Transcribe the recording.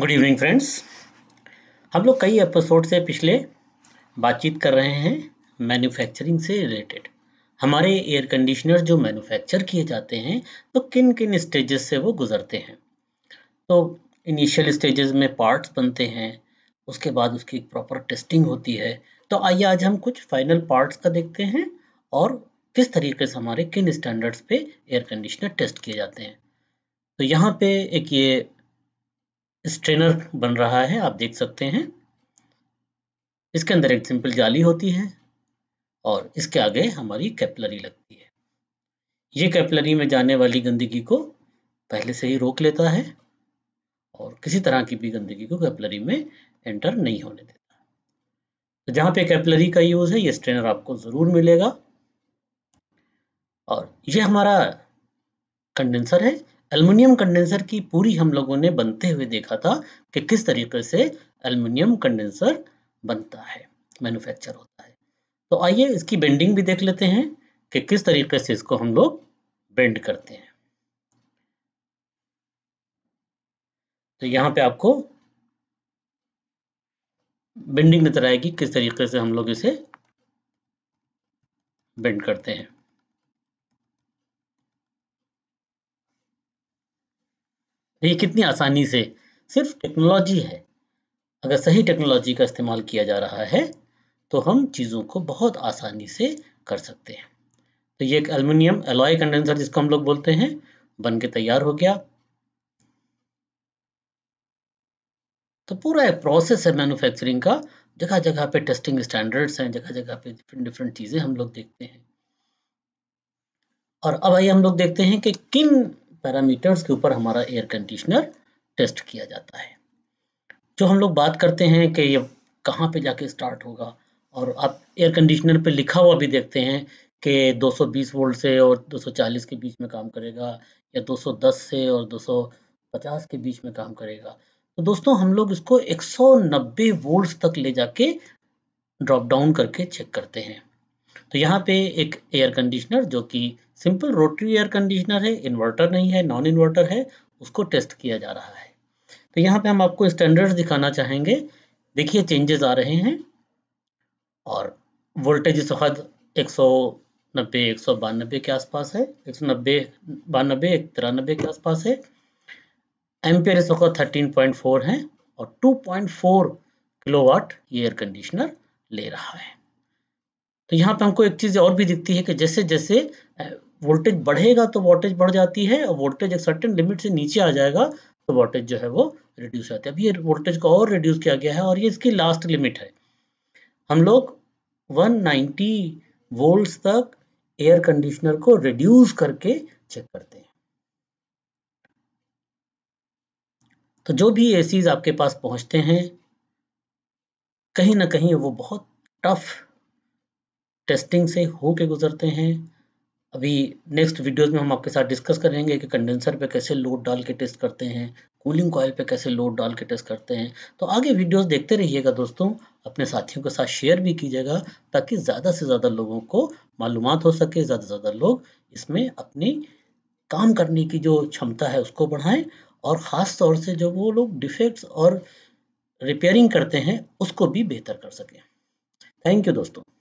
good evening friends हम लोग कई एपिसोड से पिछले बातचीत कर रहे हैं मैन्युफैक्चरिंग से रिलेटेड हमारे एयर कंडीशनर जो मैन्युफैक्चर किए जाते हैं तो किन किन स्टेजेस से वो गुजरते हैं तो इनिशियल स्टेजेस में पार्ट्स बनते हैं उसके बाद उसकी प्रॉपर टेस्टिंग होती है तो आइए आज हम कुछ फाइनल पार्ट्स का देखते हैं और किस तरीके से हमारे किन स्टैंडर्ड्स पे एयर कंडीशनर टेस्ट किए जाते हैं तो यहाँ पे एक ये स्ट्रेनर बन रहा है आप देख सकते हैं इसके अंदर एक सिंपल जाली होती है और इसके आगे हमारी कैपलरी लगती है ये कैपलरी में जाने वाली गंदगी को पहले से ही रोक लेता है और किसी तरह की भी गंदगी को कैपलरी में एंटर नहीं होने देता तो जहां पे कैपलरी का यूज़ है ये स्ट्रेनर आपको ज़रूर मिलेगा और ये हमारा कंडेंसर है एल्युमिनियम कंडेंसर की पूरी हम लोगों ने बनते हुए देखा था कि किस तरीके से एल्युमिनियम कंडेंसर बनता है मैन्युफैक्चर होता है तो आइए इसकी बेंडिंग भी देख लेते हैं कि किस तरीके से इसको हम लोग बेंड करते हैं तो यहां पे आपको बेंडिंग नजर आएगी किस तरीके से हम लोग इसे बेंड करते हैं ये कितनी आसानी से सिर्फ टेक्नोलॉजी है अगर सही टेक्नोलॉजी का इस्तेमाल किया जा रहा है तो हम चीज़ों को बहुत आसानी से कर सकते हैं तो ये एक एल्युमिनियम एलॉय कंडेंसर जिसको हम लोग बोलते हैं बन के तैयार हो गया तो पूरा एक प्रोसेस है मैन्युफैक्चरिंग का जगह जगह पे टेस्टिंग स्टैंडर्ड्स हैं जगह जगह पे डिफरेंट डिफरेंट चीज़ें हम लोग देखते हैं और अब आइए हम लोग देखते हैं कि किन पैरामीटर्स के ऊपर हमारा एयर कंडीशनर टेस्ट किया जाता है जो हम लोग बात करते हैं कि ये कहाँ पे जाके स्टार्ट होगा और आप एयर कंडीशनर पे लिखा हुआ भी देखते हैं कि 220 वोल्ट से और 240 के बीच में काम करेगा या 210 से और 250 के बीच में काम करेगा तो दोस्तों हम लोग इसको 190 वोल्ट्स तक ले जाके ड्रॉप डाउन करके चेक करते हैं तो यहाँ पे एक एयर कंडीशनर जो कि सिंपल रोटरी एयर कंडीशनर है इन्वर्टर नहीं है नॉन इन्वर्टर है उसको टेस्ट किया जा रहा है तो यहाँ पे हम आपको स्टैंडर्ड दिखाना चाहेंगे देखिए चेंजेस आ रहे हैं और वोल्टेज इस वक्त एक सौ नब्बे एक सौ बानबे के आसपास है एक सौ नब्बे बानबे एक तिरानबे के आसपास है एम्पेयर इस वक्त थर्टीन पॉइंट फोर है और two point four watt air conditioner ले रहा है तो यहाँ पे हमको एक चीज़ और भी दिखती है कि जैसे जैसे वोल्टेज बढ़ेगा तो वोल्टेज बढ़ जाती है और वोल्टेज एक सर्टेन लिमिट से नीचे आ जाएगा तो वोल्टेज जो है वो रिड्यूस आती है अब ये वोल्टेज को और रिड्यूस किया गया है और ये इसकी लास्ट लिमिट है हम लोग वन वोल्ट्स तक एयर कंडीशनर को रिड्यूस करके चेक करते हैं तो जो भी एसीज आपके पास पहुंचते हैं कहीं ना कहीं वो बहुत टफ टेस्टिंग से हो के गुजरते हैं अभी नेक्स्ट वीडियोस में हम आपके साथ डिस्कस करेंगे कि कंडेंसर पे कैसे लोड डाल के टेस्ट करते हैं कूलिंग कॉयल पे कैसे लोड डाल के टेस्ट करते हैं तो आगे वीडियोस देखते रहिएगा दोस्तों अपने साथियों के साथ शेयर भी कीजिएगा ताकि ज़्यादा से ज़्यादा लोगों को मालूम हो सके ज़्यादा से ज़्यादा लोग इसमें अपनी काम करने की जो क्षमता है उसको बढ़ाएँ और ख़ास तौर से जो वो लोग डिफेक्ट्स और रिपेयरिंग करते हैं उसको भी बेहतर कर सकें थैंक यू दोस्तों